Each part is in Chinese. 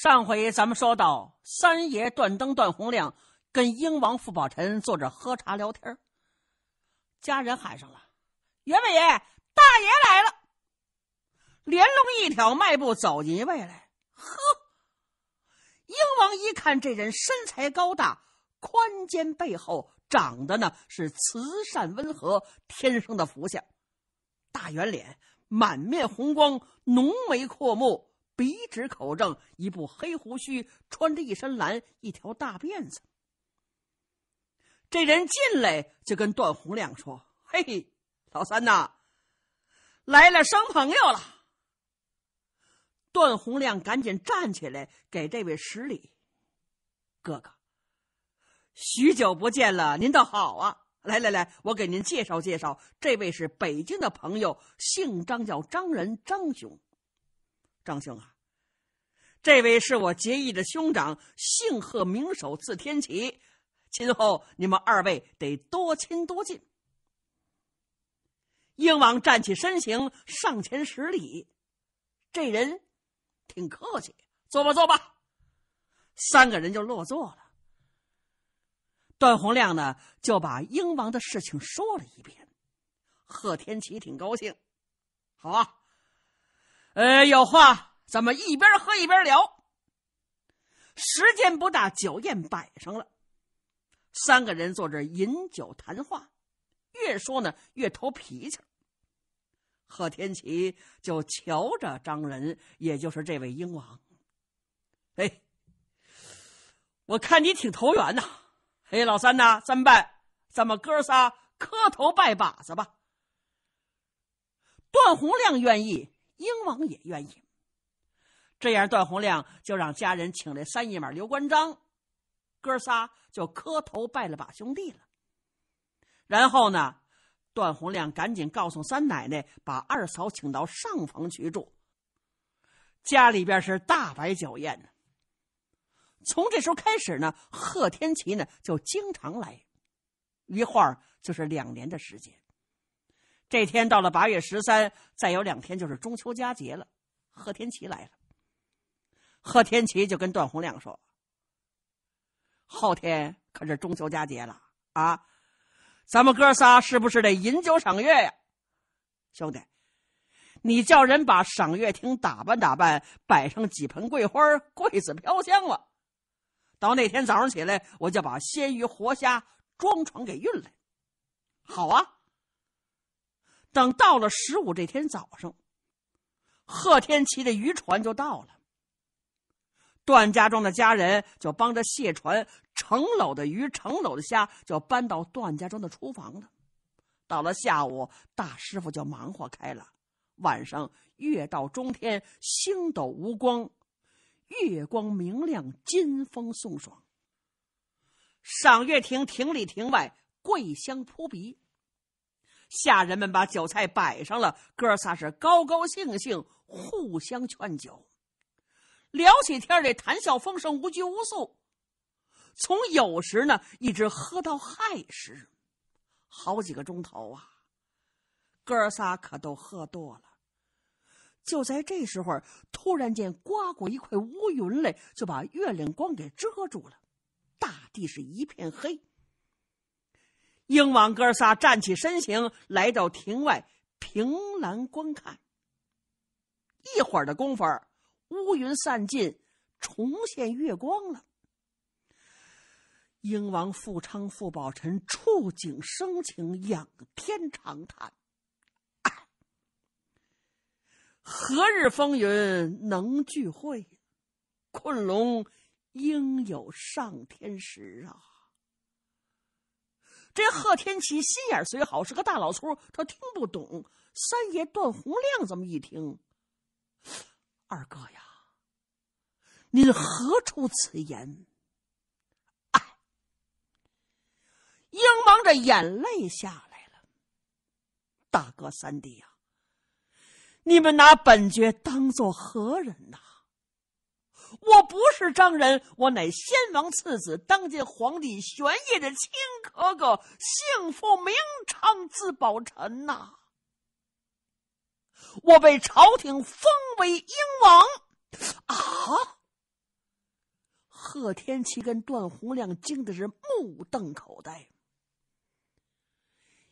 上回咱们说到，三爷段登段洪亮跟英王傅宝臣坐着喝茶聊天家人喊上了：“员外爷，大爷来了。”连龙一挑，迈步走进位来。呵，英王一看这人身材高大，宽肩背后，长得呢是慈善温和，天生的福相，大圆脸，满面红光，浓眉阔目。鼻直口正，一部黑胡须，穿着一身蓝，一条大辫子。这人进来就跟段洪亮说：“嘿，老三呐，来了生朋友了。”段洪亮赶紧站起来给这位施礼：“哥哥，许久不见了，您倒好啊！来来来，我给您介绍介绍，这位是北京的朋友，姓张，叫张仁张雄。”张兄啊，这位是我结义的兄长，姓贺，名守，字天齐。今后你们二位得多亲多近。英王站起身形上前施礼，这人挺客气，坐吧，坐吧。三个人就落座了。段洪亮呢，就把英王的事情说了一遍。贺天齐挺高兴，好啊。呃，有话咱们一边喝一边聊。时间不大，酒宴摆上了，三个人坐这饮酒谈话，越说呢越投脾气贺天齐就瞧着张仁，也就是这位英王，哎，我看你挺投缘呐。哎，老三呐，这么办，咱们哥仨磕头拜把子吧。段宏亮愿意。英王也愿意，这样段洪亮就让家人请来三姨妈刘关张哥仨就磕头拜了把兄弟了。然后呢，段洪亮赶紧告诉三奶奶，把二嫂请到上房去住。家里边是大摆酒宴呢。从这时候开始呢，贺天琪呢就经常来，一会就是两年的时间。这天到了八月十三，再有两天就是中秋佳节了。贺天齐来了，贺天齐就跟段洪亮说：“后天可是中秋佳节了啊，咱们哥仨是不是得饮酒赏月呀？兄弟，你叫人把赏月亭打扮打扮，摆上几盆桂花、桂子飘香了。到那天早上起来，我就把鲜鱼活虾装船给运来。好啊。”等到了十五这天早上，贺天齐的渔船就到了。段家庄的家人就帮着卸船，成篓的鱼，成篓的虾，就搬到段家庄的厨房了。到了下午，大师傅就忙活开了。晚上，月到中天，星斗无光，月光明亮，金风送爽。赏月亭，亭里亭外，桂香扑鼻。下人们把酒菜摆上了，哥仨是高高兴兴，互相劝酒，聊起天来，谈笑风生，无拘无束。从酉时呢，一直喝到亥时，好几个钟头啊。哥仨可都喝多了。就在这时候，突然间刮过一块乌云来，就把月亮光给遮住了，大地是一片黑。英王哥仨站起身形，来到庭外凭栏观看。一会儿的功夫乌云散尽，重现月光了。英王富昌、傅宝臣触景生情，仰天长叹：“何日风云能聚会？困龙应有上天时啊！”这贺天琪心眼虽好，是个大老粗，他听不懂。三爷段洪亮这么一听，二哥呀，您何出此言？哎，英王这眼泪下来了。大哥三弟呀，你们拿本爵当做何人呐？我不是张仁，我乃先王次子、当今皇帝玄烨的亲哥哥，幸福名昌，字宝臣呐。我被朝廷封为英王，啊！贺天琪跟段洪亮惊的是目瞪口呆。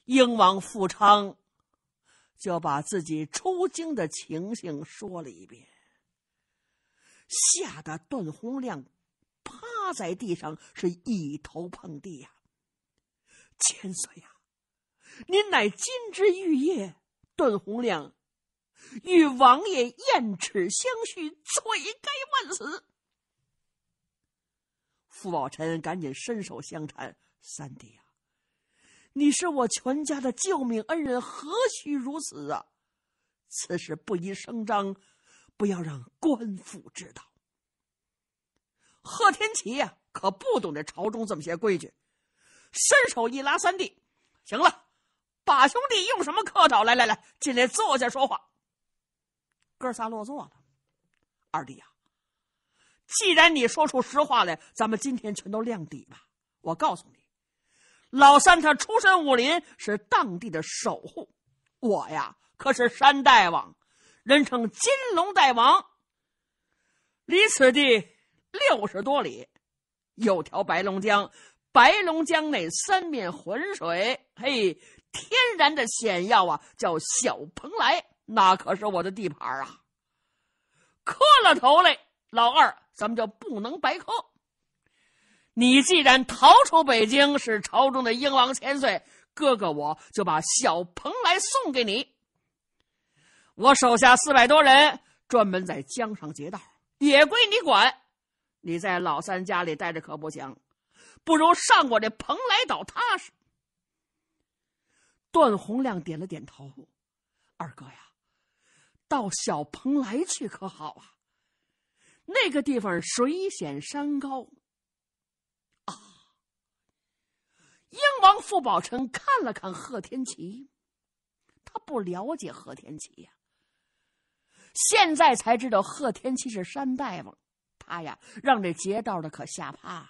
英王富昌就把自己出京的情形说了一遍。吓得段宏亮趴在地上，是一头碰地呀！千岁呀，您乃金枝玉叶，段宏亮与王爷燕齿相续，罪该万死。傅宝臣赶紧伸手相搀：“三弟呀，你是我全家的救命恩人，何须如此啊？此事不宜声张。”不要让官府知道。贺天齐呀，可不懂这朝中这么些规矩，伸手一拉三弟：“行了，把兄弟，用什么客套？来来来，进来坐下说话。”哥仨落座了。二弟呀，既然你说出实话来，咱们今天全都亮底吧。我告诉你，老三他出身武林，是当地的守护；我呀，可是山大王。人称金龙大王，离此地六十多里，有条白龙江。白龙江内三面浑水，嘿，天然的险要啊，叫小蓬莱。那可是我的地盘儿啊！磕了头嘞，老二，咱们就不能白磕。你既然逃出北京，是朝中的英王千岁，哥哥我就把小蓬莱送给你。我手下四百多人，专门在江上劫道，也归你管。你在老三家里待着可不行，不如上我这蓬莱岛踏实。段宏亮点了点头：“二哥呀，到小蓬莱去可好啊？那个地方水险山高。”啊！英王傅宝臣看了看贺天琪，他不了解贺天琪呀。现在才知道贺天齐是山大王，他呀让这劫道的可吓怕了。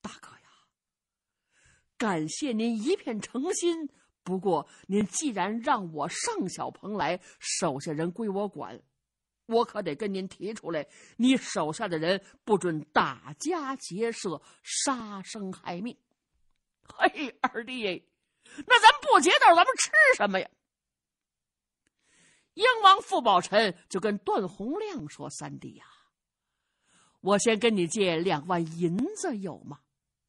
大哥呀，感谢您一片诚心。不过您既然让我上小蓬莱，手下人归我管，我可得跟您提出来，你手下的人不准打家劫舍、杀生害命。嘿，二弟，那咱不劫道，咱们吃什么呀？英王傅宝臣就跟段洪亮说：“三弟呀，我先跟你借两万银子，有吗？”“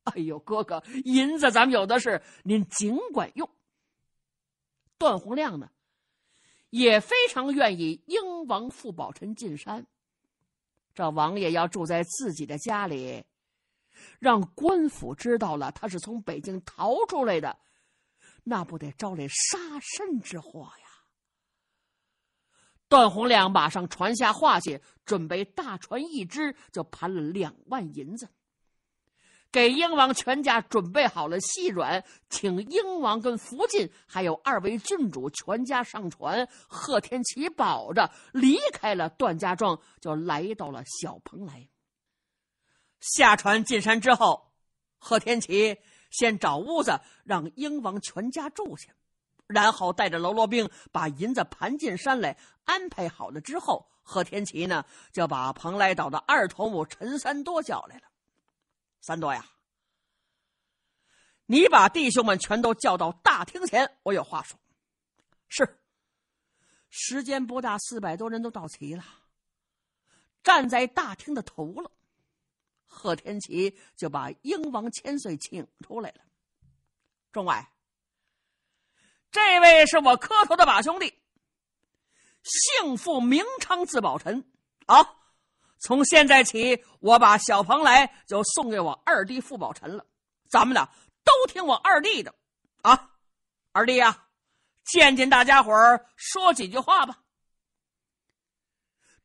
哎呦，哥哥，银子咱们有的是，您尽管用。”段洪亮呢，也非常愿意英王傅宝臣进山。这王爷要住在自己的家里，让官府知道了他是从北京逃出来的，那不得招来杀身之祸呀！段宏亮马上传下话去，准备大船一只，就盘了两万银子，给英王全家准备好了细软，请英王跟福晋还有二位郡主全家上船。贺天齐保着离开了段家庄，就来到了小蓬莱。下船进山之后，贺天齐先找屋子，让英王全家住下。然后带着喽啰兵把银子盘进山来，安排好了之后，贺天齐呢就把蓬莱岛的二头目陈三多叫来了。三多呀，你把弟兄们全都叫到大厅前，我有话说。是，时间不大，四百多人都到齐了，站在大厅的头了。贺天齐就把英王千岁请出来了，众位。这位是我磕头的把兄弟，姓傅，名昌，字宝臣。啊，从现在起，我把小蓬莱就送给我二弟傅宝臣了。咱们俩都听我二弟的。啊，二弟呀，见见大家伙儿，说几句话吧。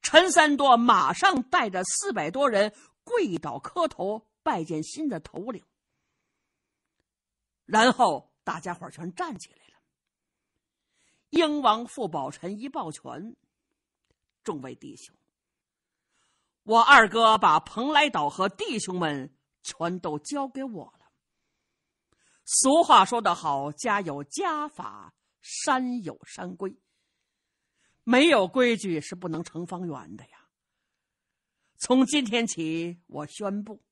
陈三多马上带着四百多人跪倒磕头拜见新的头领，然后大家伙儿全站起来。英王傅宝臣一抱拳：“众位弟兄，我二哥把蓬莱岛和弟兄们全都交给我了。俗话说得好，家有家法，山有山规，没有规矩是不能成方圆的呀。从今天起，我宣布，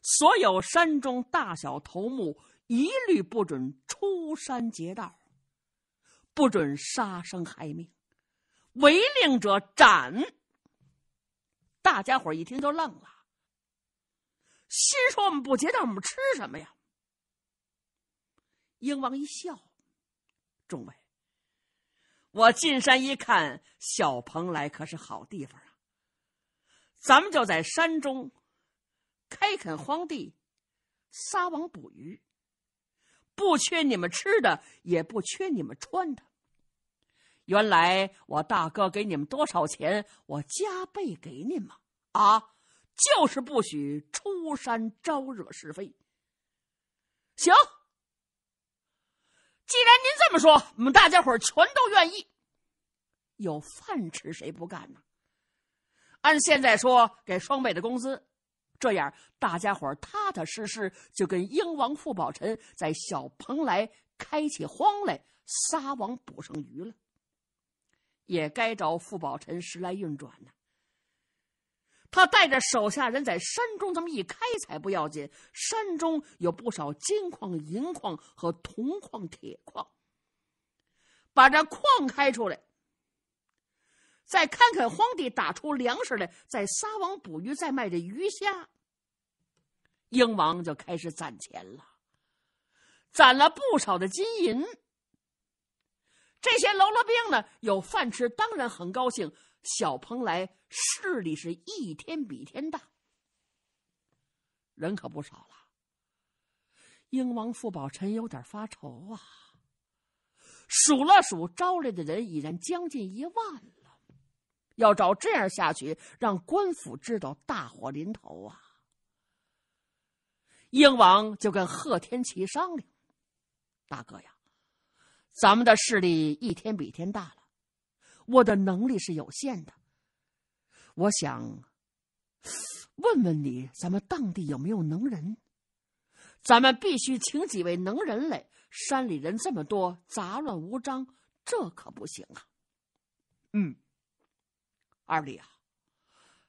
所有山中大小头目一律不准出山劫道。”不准杀生害命，违令者斩。大家伙一听都愣了，心说：“我们不劫道，我们吃什么呀？”英王一笑：“众位，我进山一看，小蓬莱可是好地方啊。咱们就在山中开垦荒地，撒网捕鱼。”不缺你们吃的，也不缺你们穿的。原来我大哥给你们多少钱，我加倍给你们啊，就是不许出山招惹是非。行，既然您这么说，我们大家伙全都愿意。有饭吃，谁不干呢？按现在说，给双倍的工资。这样，大家伙踏踏实实就跟英王傅宝臣在小蓬莱开起荒来，撒网捕上鱼了。也该找傅宝臣时来运转呢。他带着手下人在山中这么一开采，不要紧，山中有不少金矿、银矿和铜矿、铁矿。把这矿开出来。再看看荒地，打出粮食来；再撒网捕鱼，再卖这鱼虾。英王就开始攒钱了，攒了不少的金银。这些喽啰兵呢，有饭吃，当然很高兴。小蓬莱势力是一天比天大，人可不少了。英王傅宝臣有点发愁啊，数了数招来的人，已然将近一万。要照这样下去，让官府知道大祸临头啊！英王就跟贺天齐商量：“大哥呀，咱们的势力一天比一天大了，我的能力是有限的。我想问问你，咱们当地有没有能人？咱们必须请几位能人来。山里人这么多，杂乱无章，这可不行啊！嗯。”二弟啊，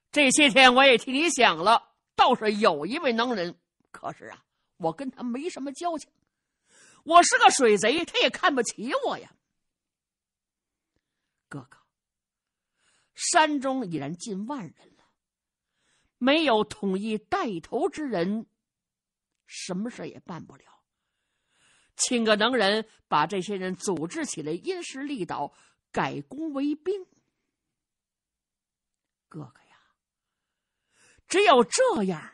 这些天我也替你想了，倒是有一位能人，可是啊，我跟他没什么交情，我是个水贼，他也看不起我呀。哥哥，山中已然近万人了，没有统一带头之人，什么事也办不了。请个能人把这些人组织起来，因势利导，改工为兵。哥哥呀，只有这样，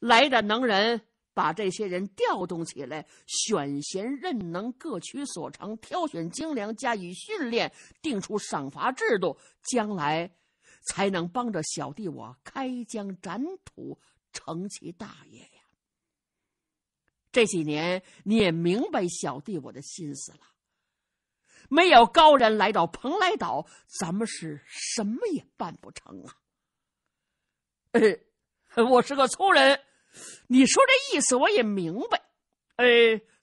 来的能人把这些人调动起来，选贤任能，各取所长，挑选精良，加以训练，定出赏罚制度，将来才能帮着小弟我开疆展土，成其大业呀。这几年你也明白小弟我的心思了。没有高人来到蓬莱岛，咱们是什么也办不成啊！呃，我是个粗人，你说这意思我也明白。哎，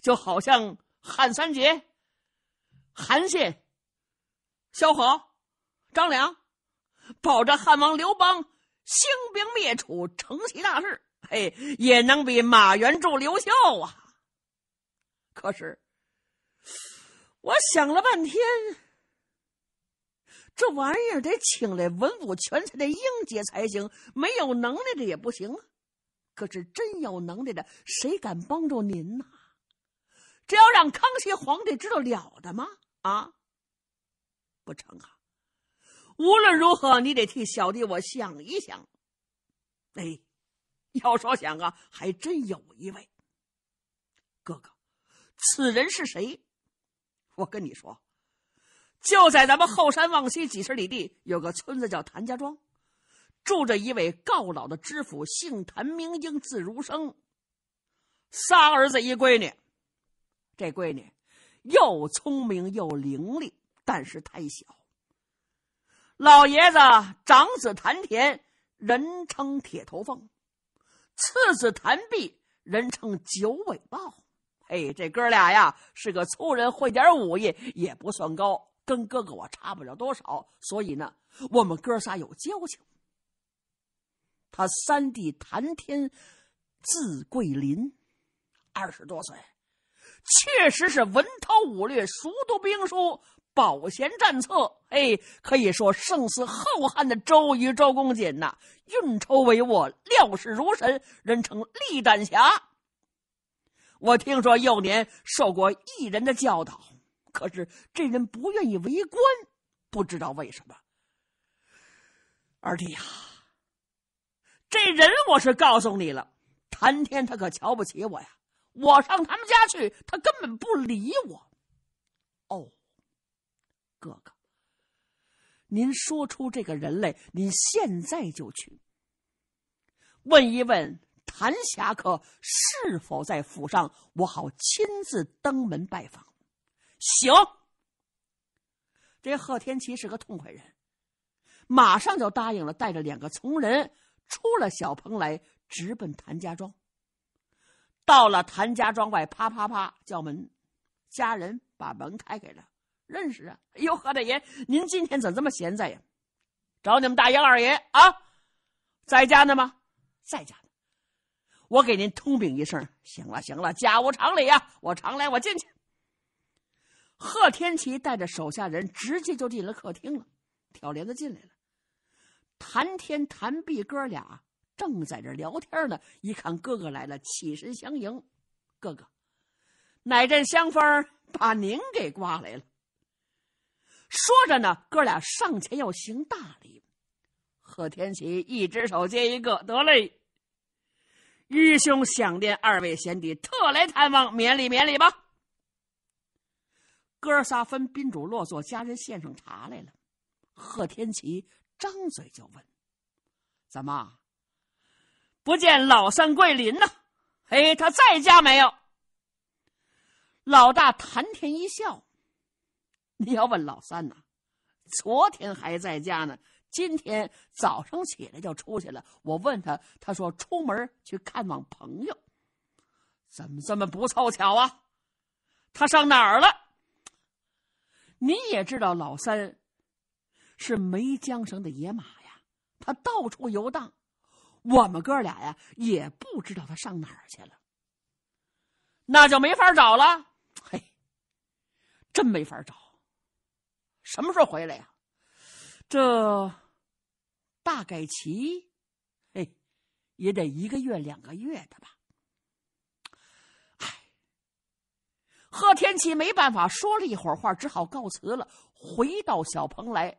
就好像汉三杰，韩信、萧何、张良，保着汉王刘邦兴兵灭楚，成其大事，嘿，也能比马援助刘秀啊。可是。我想了半天，这玩意儿得请来文武全才的英杰才行，没有能耐的也不行。可是真有能耐的，谁敢帮助您呢？这要让康熙皇帝知道了的吗？啊，不成啊！无论如何，你得替小弟我想一想。哎，要说想啊，还真有一位哥哥，此人是谁？我跟你说，就在咱们后山往西几十里地，有个村子叫谭家庄，住着一位告老的知府，姓谭，名英，字如生，仨儿子一闺女。这闺女又聪明又伶俐，但是太小。老爷子长子谭田，人称铁头凤；次子谭弼，人称九尾豹。嘿，这哥俩呀是个粗人，会点武艺也不算高，跟哥哥我差不了多少。所以呢，我们哥仨有交情。他三弟谭天，字桂林，二十多岁，确实是文韬武略，熟读兵书，饱贤战策。哎，可以说胜似浩瀚的周瑜、周公瑾呐，运筹帷幄，料事如神，人称立胆侠。我听说幼年受过一人的教导，可是这人不愿意为官，不知道为什么。二弟呀，这人我是告诉你了，谭天他可瞧不起我呀。我上他们家去，他根本不理我。哦，哥哥，您说出这个人来，你现在就去问一问。谭侠客是否在府上？我好亲自登门拜访。行，这贺天齐是个痛快人，马上就答应了，带着两个从人出了小蓬莱，直奔谭家庄。到了谭家庄外，啪啪啪叫门，家人把门开开了，认识啊！哎呦，贺大爷，您今天怎么这么闲在呀？找你们大爷二爷啊，在家呢吗？在家。我给您通禀一声，行了，行了，家无常理呀，我常来，我进去。贺天琪带着手下人直接就进了客厅了，挑帘子进来了。谭天、谭碧哥俩正在这聊天呢，一看哥哥来了，起身相迎。哥哥，哪阵香风把您给刮来了？说着呢，哥俩上前要行大礼，贺天琪一只手接一个，得嘞。愚兄想念二位贤弟，特来探望，免礼，免礼吧。哥仨分宾主落座，家人献上茶来了。贺天齐张嘴就问：“怎么不见老三桂林呢？”“嘿，他在家没有？”老大谈天一笑：“你要问老三呢，昨天还在家呢。”今天早上起来就出去了。我问他，他说出门去看望朋友。怎么这么不凑巧啊？他上哪儿了？您也知道老三是没缰绳的野马呀，他到处游荡。我们哥俩呀，也不知道他上哪儿去了，那就没法找了。嘿，真没法找。什么时候回来呀？这。大概齐，嘿，也得一个月两个月的吧。唉，贺天齐没办法，说了一会儿话，只好告辞了。回到小蓬莱，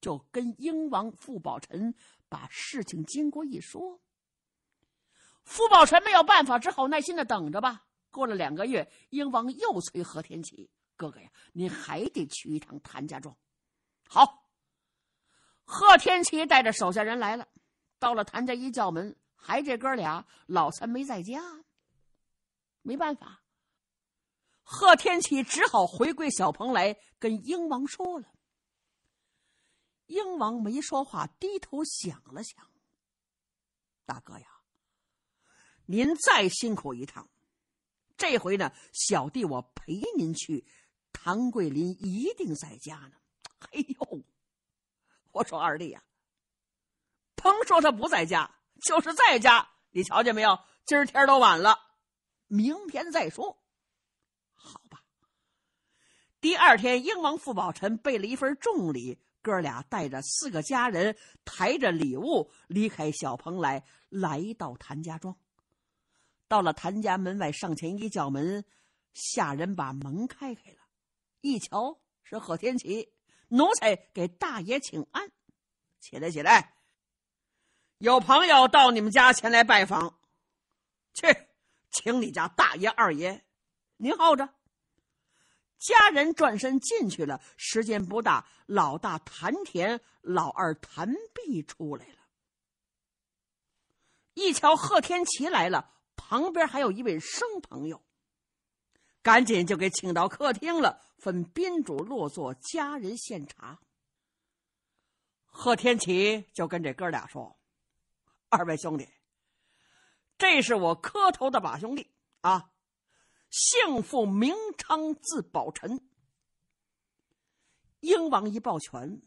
就跟英王傅宝臣把事情经过一说，傅宝臣没有办法，只好耐心的等着吧。过了两个月，英王又催贺天齐：“哥哥呀，你还得去一趟谭家庄。”好。贺天琪带着手下人来了，到了谭家一叫门，还这哥俩老三没在家，没办法，贺天琪只好回归小蓬莱，跟英王说了。英王没说话，低头想了想：“大哥呀，您再辛苦一趟，这回呢，小弟我陪您去。唐桂林一定在家呢。”哎呦。我说二弟呀，甭说他不在家，就是在家，你瞧见没有？今天都晚了，明天再说，好吧。第二天，英王傅宝臣备了一份重礼，哥俩带着四个家人，抬着礼物离开小蓬莱，来到谭家庄。到了谭家门外，上前一叫门，下人把门开开了，一瞧是贺天齐。奴才给大爷请安，起来起来。有朋友到你们家前来拜访，去请你家大爷二爷。您候着。家人转身进去了。时间不大，老大谭田、老二谭璧出来了。一瞧贺天琪来了，旁边还有一位生朋友。赶紧就给请到客厅了，分宾主落座，家人献茶。贺天齐就跟这哥俩说：“二位兄弟，这是我磕头的把兄弟啊，姓傅，名昌，字宝臣。”英王一抱拳：“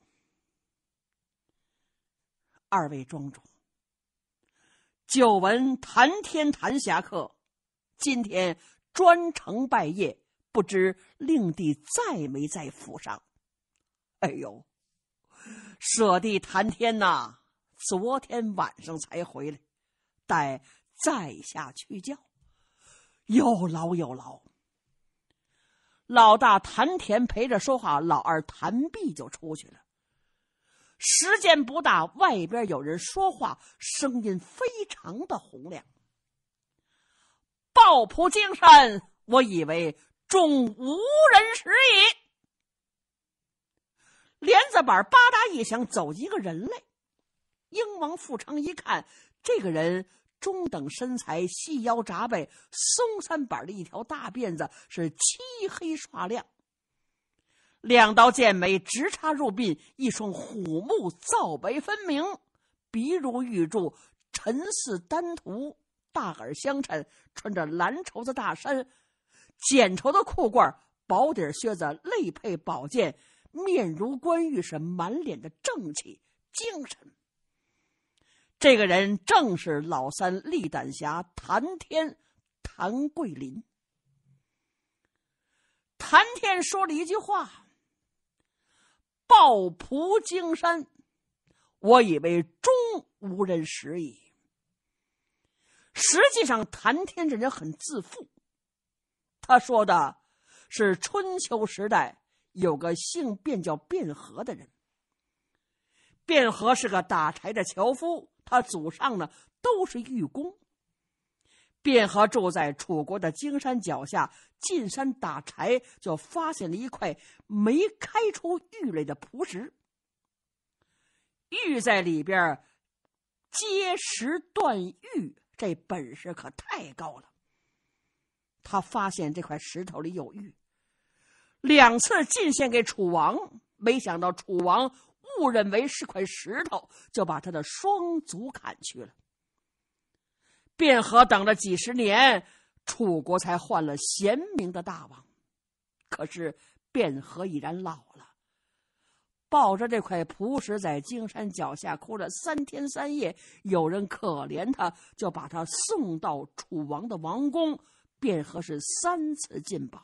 二位庄主，久闻谈天谈侠客，今天。”专程拜谒，不知令弟在没在府上？哎呦，舍弟谭天呐，昨天晚上才回来，待在下去叫。有劳有劳。老大谭田陪着说话，老二谭璧就出去了。时间不大，外边有人说话，声音非常的洪亮。抱朴江山，我以为终无人识矣。帘子板吧嗒一响，走一个人来。英王富昌一看，这个人中等身材，细腰窄背，松三板的一条大辫子是漆黑刷亮，两道剑眉直插入鬓，一双虎目皂白分明，鼻如玉柱，沉似丹涂。大耳相衬，穿着蓝绸子大衫、剪绸的裤褂、薄底靴子，内配宝剑，面如冠玉，是满脸的正气精神。这个人正是老三立胆侠谭天、谭桂林。谭天说了一句话：“抱朴精山，我以为终无人识矣。”实际上，谈天这人很自负。他说的是春秋时代有个姓卞叫卞和的人。卞和是个打柴的樵夫，他祖上呢都是玉工。卞和住在楚国的荆山脚下，进山打柴就发现了一块没开出玉来的璞石，玉在里边，结石断玉。这本事可太高了。他发现这块石头里有玉，两次进献给楚王，没想到楚王误认为是块石头，就把他的双足砍去了。卞和等了几十年，楚国才换了贤明的大王，可是卞和已然老了。抱着这块璞石在荆山脚下哭了三天三夜。有人可怜他，就把他送到楚王的王宫，便和是三次进宝。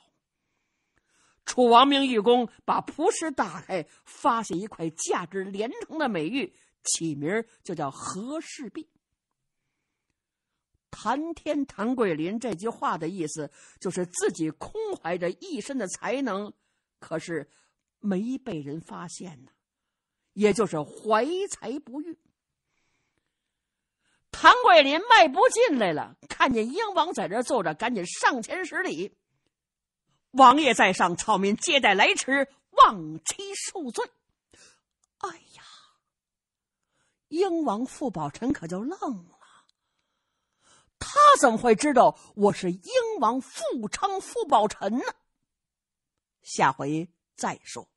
楚王命玉工把璞石打开，发现一块价值连城的美玉，起名就叫和氏璧。谈天谈桂林这句话的意思，就是自己空怀着一身的才能，可是。没被人发现呢，也就是怀才不遇。唐桂林迈步进来了，看见英王在这坐着，赶紧上前施礼：“王爷在上，草民接待来迟，望其恕罪。”哎呀，英王傅宝臣可就愣了，他怎么会知道我是英王傅昌傅宝臣呢？下回。再说。